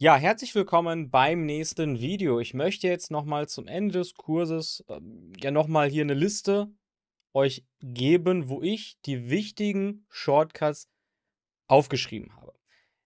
Ja, herzlich willkommen beim nächsten Video. Ich möchte jetzt nochmal zum Ende des Kurses ähm, ja nochmal hier eine Liste euch geben, wo ich die wichtigen Shortcuts aufgeschrieben habe.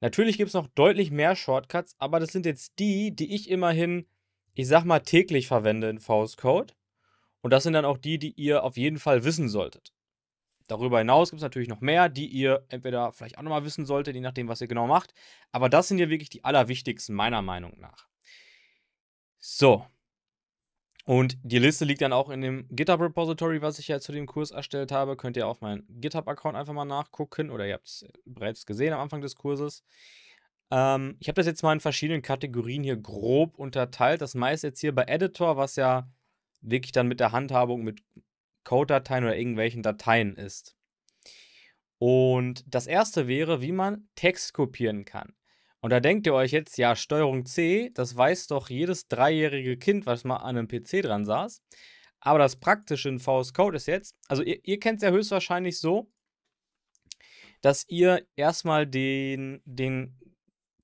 Natürlich gibt es noch deutlich mehr Shortcuts, aber das sind jetzt die, die ich immerhin, ich sag mal, täglich verwende in VS Code. Und das sind dann auch die, die ihr auf jeden Fall wissen solltet. Darüber hinaus gibt es natürlich noch mehr, die ihr entweder vielleicht auch nochmal wissen solltet, je nachdem, was ihr genau macht. Aber das sind ja wirklich die allerwichtigsten, meiner Meinung nach. So. Und die Liste liegt dann auch in dem GitHub-Repository, was ich ja zu dem Kurs erstellt habe. Könnt ihr auf meinen GitHub-Account einfach mal nachgucken oder ihr habt es bereits gesehen am Anfang des Kurses. Ähm, ich habe das jetzt mal in verschiedenen Kategorien hier grob unterteilt. Das meiste jetzt hier bei Editor, was ja wirklich dann mit der Handhabung mit Code-Dateien oder irgendwelchen Dateien ist. Und das erste wäre, wie man Text kopieren kann. Und da denkt ihr euch jetzt, ja, Steuerung C, das weiß doch jedes dreijährige Kind, was mal an einem PC dran saß. Aber das Praktische in VS Code ist jetzt, also ihr, ihr kennt es ja höchstwahrscheinlich so, dass ihr erstmal den, den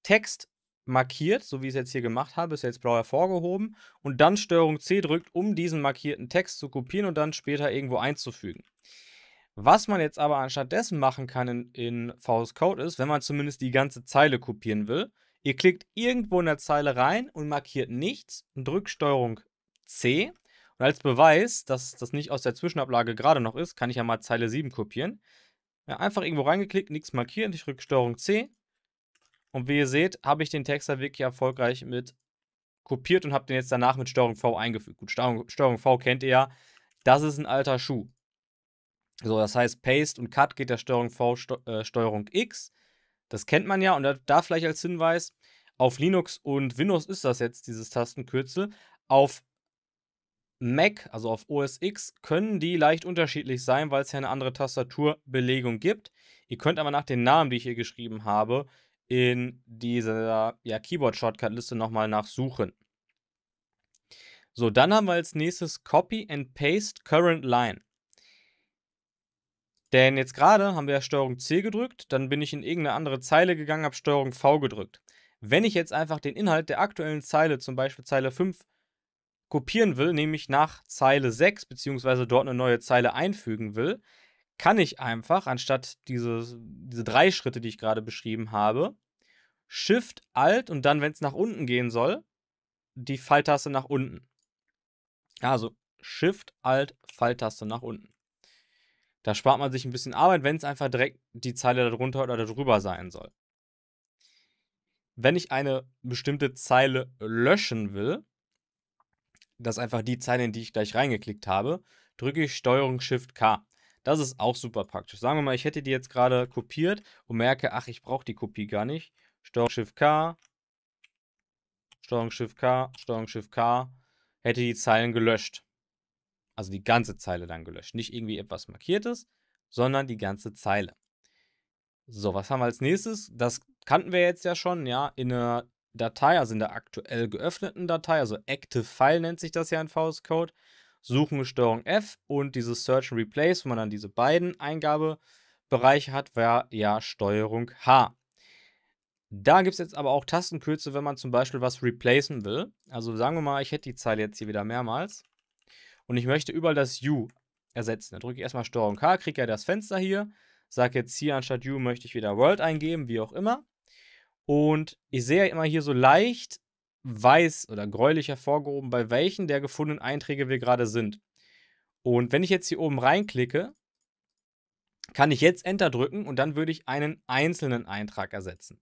Text markiert, so wie ich es jetzt hier gemacht habe, ist jetzt blau hervorgehoben und dann Steuerung C drückt, um diesen markierten Text zu kopieren und dann später irgendwo einzufügen. Was man jetzt aber anstattdessen machen kann in, in VS Code ist, wenn man zumindest die ganze Zeile kopieren will, ihr klickt irgendwo in der Zeile rein und markiert nichts und drückt Steuerung C. Und als Beweis, dass das nicht aus der Zwischenablage gerade noch ist, kann ich ja mal Zeile 7 kopieren. Ja, einfach irgendwo reingeklickt, nichts markieren, ich drücke Steuerung C und wie ihr seht, habe ich den Text da wirklich erfolgreich mit kopiert und habe den jetzt danach mit Steuerung V eingefügt. Gut, Steuerung, V kennt ihr ja. Das ist ein alter Schuh. So, das heißt, Paste und Cut geht der Steuerung V, St äh, Steuerung X. Das kennt man ja und da, da vielleicht als Hinweis, auf Linux und Windows ist das jetzt, dieses Tastenkürzel. Auf Mac, also auf OS X, können die leicht unterschiedlich sein, weil es ja eine andere Tastaturbelegung gibt. Ihr könnt aber nach den Namen, die ich hier geschrieben habe, in dieser ja, Keyboard-Shortcut-Liste nochmal nachsuchen. So, dann haben wir als nächstes Copy and Paste Current Line. Denn jetzt gerade haben wir ja Steuerung C gedrückt, dann bin ich in irgendeine andere Zeile gegangen, habe Steuerung V gedrückt. Wenn ich jetzt einfach den Inhalt der aktuellen Zeile, zum Beispiel Zeile 5, kopieren will, nämlich nach Zeile 6, beziehungsweise dort eine neue Zeile einfügen will, kann ich einfach, anstatt diese, diese drei Schritte, die ich gerade beschrieben habe, Shift, Alt und dann, wenn es nach unten gehen soll, die Falltaste nach unten. Also Shift, Alt, Falltaste nach unten. Da spart man sich ein bisschen Arbeit, wenn es einfach direkt die Zeile darunter oder darüber sein soll. Wenn ich eine bestimmte Zeile löschen will, das ist einfach die Zeile, in die ich gleich reingeklickt habe, drücke ich strg Shift K. Das ist auch super praktisch. Sagen wir mal, ich hätte die jetzt gerade kopiert und merke, ach, ich brauche die Kopie gar nicht. Steuerung Shift K, Steuerung Shift K, Steuerung Shift K, hätte die Zeilen gelöscht. Also die ganze Zeile dann gelöscht. Nicht irgendwie etwas markiertes, sondern die ganze Zeile. So, was haben wir als nächstes? Das kannten wir jetzt ja schon, ja, in einer Datei, also in der aktuell geöffneten Datei, also Active File nennt sich das ja in VS Code. Suchen Steuerung F und dieses Search and Replace, wo man dann diese beiden Eingabebereiche hat, wäre ja Steuerung H. Da gibt es jetzt aber auch Tastenkürze, wenn man zum Beispiel was replacen will. Also sagen wir mal, ich hätte die Zeile jetzt hier wieder mehrmals und ich möchte überall das U ersetzen. Dann drücke ich erstmal Steuerung H, kriege ja das Fenster hier, sage jetzt hier anstatt U möchte ich wieder World eingeben, wie auch immer. Und ich sehe ja immer hier so leicht weiß oder gräulich hervorgehoben, bei welchen der gefundenen Einträge wir gerade sind. Und wenn ich jetzt hier oben reinklicke, kann ich jetzt Enter drücken und dann würde ich einen einzelnen Eintrag ersetzen.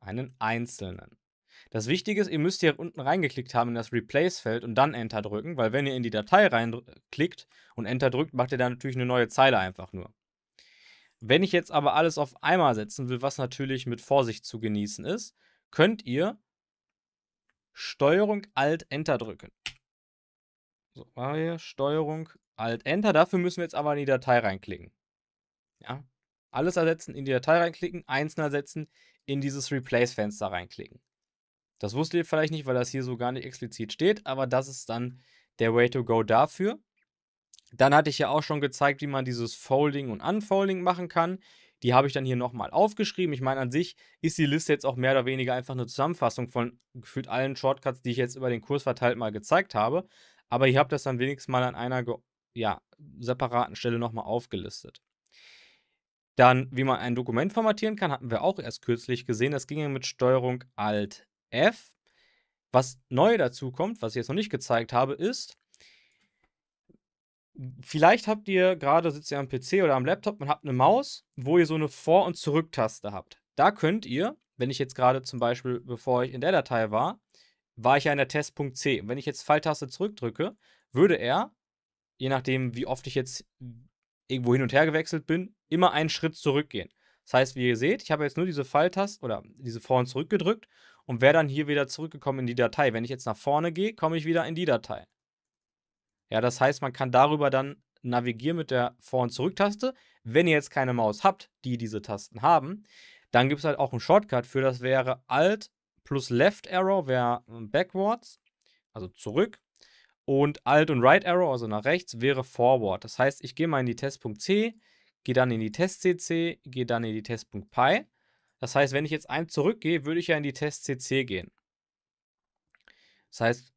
Einen einzelnen. Das Wichtige ist, ihr müsst hier unten reingeklickt haben in das Replace-Feld und dann Enter drücken, weil wenn ihr in die Datei reinklickt und Enter drückt, macht ihr da natürlich eine neue Zeile einfach nur. Wenn ich jetzt aber alles auf einmal setzen will, was natürlich mit Vorsicht zu genießen ist, könnt ihr Steuerung Alt Enter drücken. So, war hier Steuerung Alt Enter. Dafür müssen wir jetzt aber in die Datei reinklicken. Ja. Alles ersetzen, in die Datei reinklicken, einzeln ersetzen, in dieses Replace-Fenster reinklicken. Das wusstet ihr vielleicht nicht, weil das hier so gar nicht explizit steht, aber das ist dann der Way to go dafür. Dann hatte ich ja auch schon gezeigt, wie man dieses Folding und Unfolding machen kann. Die habe ich dann hier nochmal aufgeschrieben. Ich meine, an sich ist die Liste jetzt auch mehr oder weniger einfach eine Zusammenfassung von gefühlt allen Shortcuts, die ich jetzt über den Kurs verteilt mal gezeigt habe. Aber ich habe das dann wenigstens mal an einer ja, separaten Stelle nochmal aufgelistet. Dann, wie man ein Dokument formatieren kann, hatten wir auch erst kürzlich gesehen. Das ging mit Steuerung Alt F. Was neu dazu kommt, was ich jetzt noch nicht gezeigt habe, ist, Vielleicht habt ihr gerade, sitzt ihr am PC oder am Laptop und habt eine Maus, wo ihr so eine Vor- und Zurück-Taste habt. Da könnt ihr, wenn ich jetzt gerade zum Beispiel, bevor ich in der Datei war, war ich ja in der Test.c. wenn ich jetzt Pfeiltaste zurückdrücke, würde er, je nachdem, wie oft ich jetzt irgendwo hin und her gewechselt bin, immer einen Schritt zurückgehen. Das heißt, wie ihr seht, ich habe jetzt nur diese Pfeiltaste oder diese Vor- und Zurück gedrückt und wäre dann hier wieder zurückgekommen in die Datei. Wenn ich jetzt nach vorne gehe, komme ich wieder in die Datei. Ja, das heißt, man kann darüber dann navigieren mit der Vor- und Zurücktaste. Wenn ihr jetzt keine Maus habt, die diese Tasten haben, dann gibt es halt auch einen Shortcut für. Das wäre Alt plus Left Arrow wäre hm, Backwards, also zurück. Und Alt und Right Arrow, also nach rechts, wäre Forward. Das heißt, ich gehe mal in die Test.c, gehe dann in die Test.cc, gehe dann in die Test.py. Das heißt, wenn ich jetzt eins zurückgehe, würde ich ja in die Test.cc gehen. Das heißt,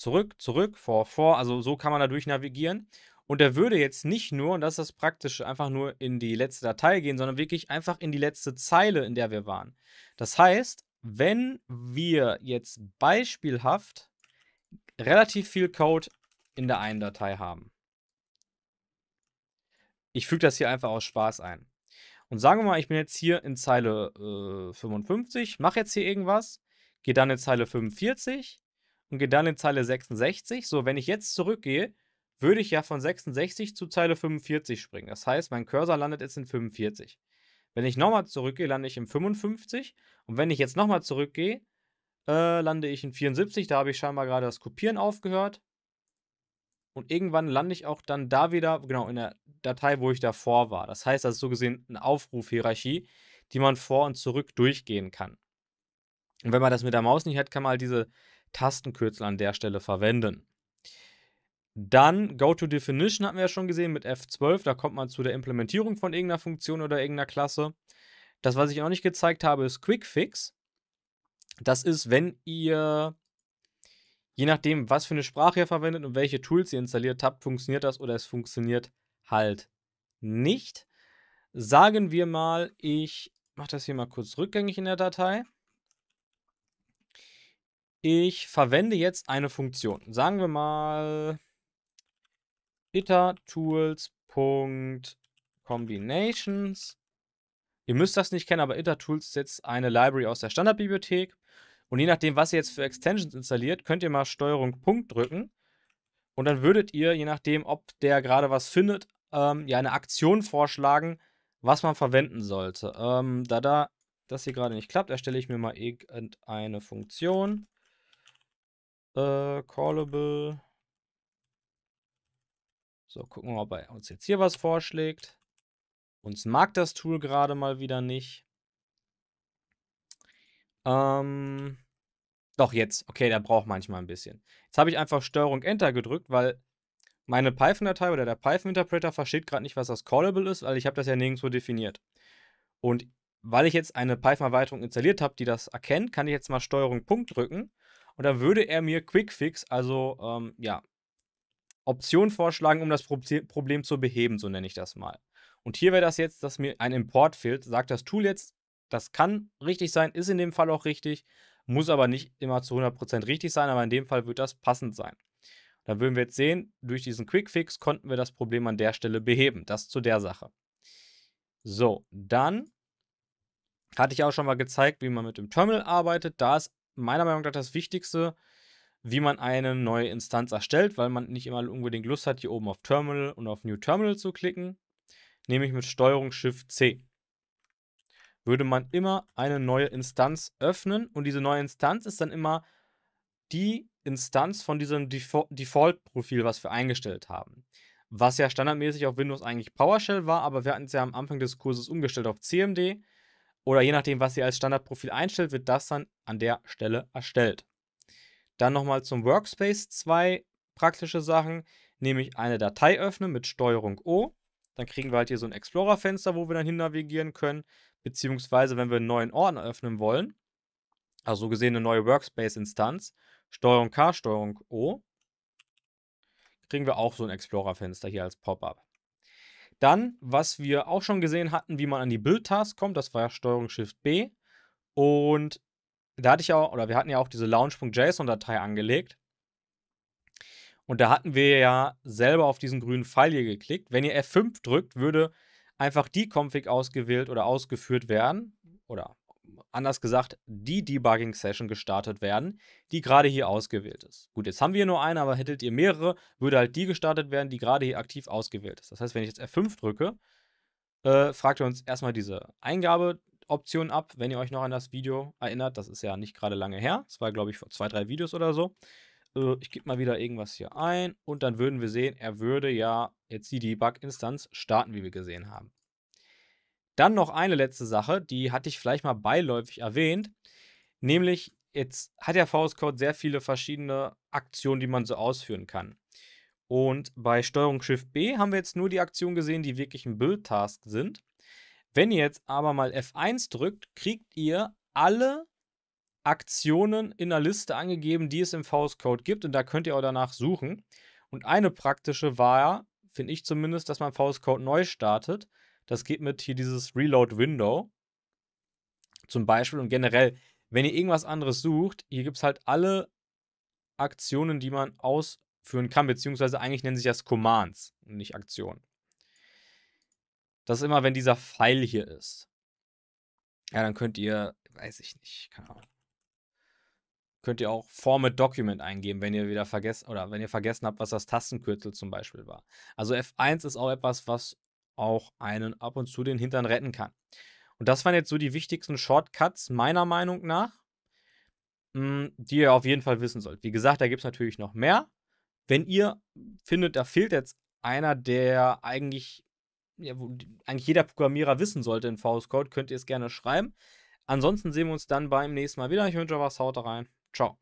zurück, zurück, vor, vor. Also so kann man da durch navigieren. Und er würde jetzt nicht nur, und das ist das Praktische, einfach nur in die letzte Datei gehen, sondern wirklich einfach in die letzte Zeile, in der wir waren. Das heißt, wenn wir jetzt beispielhaft relativ viel Code in der einen Datei haben. Ich füge das hier einfach aus Spaß ein. Und sagen wir mal, ich bin jetzt hier in Zeile äh, 55, mache jetzt hier irgendwas, gehe dann in Zeile 45, und gehe dann in Zeile 66. So, wenn ich jetzt zurückgehe, würde ich ja von 66 zu Zeile 45 springen. Das heißt, mein Cursor landet jetzt in 45. Wenn ich nochmal zurückgehe, lande ich in 55. Und wenn ich jetzt nochmal zurückgehe, äh, lande ich in 74. Da habe ich scheinbar gerade das Kopieren aufgehört. Und irgendwann lande ich auch dann da wieder, genau, in der Datei, wo ich davor war. Das heißt, das ist so gesehen eine Aufrufhierarchie, die man vor und zurück durchgehen kann. Und wenn man das mit der Maus nicht hat, kann man halt diese Tastenkürzel an der Stelle verwenden. Dann GoToDefinition hatten wir ja schon gesehen mit F12, da kommt man zu der Implementierung von irgendeiner Funktion oder irgendeiner Klasse. Das, was ich noch nicht gezeigt habe, ist QuickFix. Das ist, wenn ihr, je nachdem, was für eine Sprache ihr verwendet und welche Tools ihr installiert habt, funktioniert das oder es funktioniert halt nicht. Sagen wir mal, ich mache das hier mal kurz rückgängig in der Datei. Ich verwende jetzt eine Funktion. Sagen wir mal iterTools.combinations. Ihr müsst das nicht kennen, aber iterTools ist jetzt eine Library aus der Standardbibliothek. Und je nachdem, was ihr jetzt für Extensions installiert, könnt ihr mal Steuerung Punkt drücken. Und dann würdet ihr, je nachdem, ob der gerade was findet, ähm, ja eine Aktion vorschlagen, was man verwenden sollte. Ähm, da da das hier gerade nicht klappt, erstelle ich mir mal irgendeine Funktion. Äh, callable. So, gucken wir mal, ob er uns jetzt hier was vorschlägt. Uns mag das Tool gerade mal wieder nicht. Ähm, doch, jetzt. Okay, der braucht manchmal ein bisschen. Jetzt habe ich einfach Steuerung Enter gedrückt, weil meine Python-Datei oder der Python-Interpreter versteht gerade nicht, was das Callable ist, weil ich habe das ja nirgendwo definiert. Und weil ich jetzt eine Python-Erweiterung installiert habe, die das erkennt, kann ich jetzt mal Steuerung Punkt drücken und da würde er mir Quickfix, also ähm, ja, Option vorschlagen, um das Problem zu beheben, so nenne ich das mal. Und hier wäre das jetzt, dass mir ein Import fehlt, sagt das Tool jetzt, das kann richtig sein, ist in dem Fall auch richtig, muss aber nicht immer zu 100% richtig sein, aber in dem Fall wird das passend sein. Dann würden wir jetzt sehen, durch diesen Quickfix konnten wir das Problem an der Stelle beheben. Das zu der Sache. So, dann hatte ich auch schon mal gezeigt, wie man mit dem Terminal arbeitet. Da ist meiner Meinung nach das Wichtigste, wie man eine neue Instanz erstellt, weil man nicht immer unbedingt Lust hat, hier oben auf Terminal und auf New Terminal zu klicken, nämlich mit Steuerung Shift C. Würde man immer eine neue Instanz öffnen und diese neue Instanz ist dann immer die Instanz von diesem Default-Profil, was wir eingestellt haben. Was ja standardmäßig auf Windows eigentlich PowerShell war, aber wir hatten es ja am Anfang des Kurses umgestellt auf CMD. Oder je nachdem, was ihr als Standardprofil einstellt, wird das dann an der Stelle erstellt. Dann nochmal zum Workspace zwei praktische Sachen, nämlich eine Datei öffnen mit Steuerung O. Dann kriegen wir halt hier so ein Explorer-Fenster, wo wir dann hin navigieren können, beziehungsweise wenn wir einen neuen Ordner öffnen wollen, also so gesehen eine neue Workspace-Instanz, Steuerung K, Steuerung O, kriegen wir auch so ein Explorer-Fenster hier als Pop-up. Dann, was wir auch schon gesehen hatten, wie man an die Build-Task kommt, das war Steuerung Shift B. Und da hatte ich auch, oder wir hatten ja auch diese Launch.json-Datei angelegt. Und da hatten wir ja selber auf diesen grünen Pfeil hier geklickt. Wenn ihr F5 drückt, würde einfach die Config ausgewählt oder ausgeführt werden oder anders gesagt, die Debugging-Session gestartet werden, die gerade hier ausgewählt ist. Gut, jetzt haben wir nur eine, aber hättet ihr mehrere, würde halt die gestartet werden, die gerade hier aktiv ausgewählt ist. Das heißt, wenn ich jetzt F5 drücke, äh, fragt ihr uns erstmal diese Eingabeoption ab, wenn ihr euch noch an das Video erinnert. Das ist ja nicht gerade lange her. Das war, glaube ich, vor zwei, drei Videos oder so. Äh, ich gebe mal wieder irgendwas hier ein und dann würden wir sehen, er würde ja jetzt die Debug-Instanz starten, wie wir gesehen haben. Dann noch eine letzte Sache, die hatte ich vielleicht mal beiläufig erwähnt, nämlich jetzt hat ja VS Code sehr viele verschiedene Aktionen, die man so ausführen kann. Und bei Steuerung Shift B haben wir jetzt nur die Aktionen gesehen, die wirklich ein Build-Task sind. Wenn ihr jetzt aber mal F1 drückt, kriegt ihr alle Aktionen in der Liste angegeben, die es im VS Code gibt und da könnt ihr auch danach suchen. Und eine praktische war, finde ich zumindest, dass man VS Code neu startet das geht mit hier dieses Reload Window zum Beispiel und generell, wenn ihr irgendwas anderes sucht, hier gibt es halt alle Aktionen, die man ausführen kann, beziehungsweise eigentlich nennen sich das Commands und nicht Aktionen. Das ist immer, wenn dieser Pfeil hier ist. Ja, dann könnt ihr, weiß ich nicht, keine Ahnung. Könnt ihr auch Format Document eingeben, wenn ihr wieder vergessen oder wenn ihr vergessen habt, was das Tastenkürzel zum Beispiel war. Also F1 ist auch etwas, was auch einen ab und zu den Hintern retten kann. Und das waren jetzt so die wichtigsten Shortcuts meiner Meinung nach, hm, die ihr auf jeden Fall wissen sollt. Wie gesagt, da gibt es natürlich noch mehr. Wenn ihr findet, da fehlt jetzt einer, der eigentlich, ja, eigentlich jeder Programmierer wissen sollte in VS Code, könnt ihr es gerne schreiben. Ansonsten sehen wir uns dann beim nächsten Mal wieder. Ich wünsche euch was, haut rein. Ciao.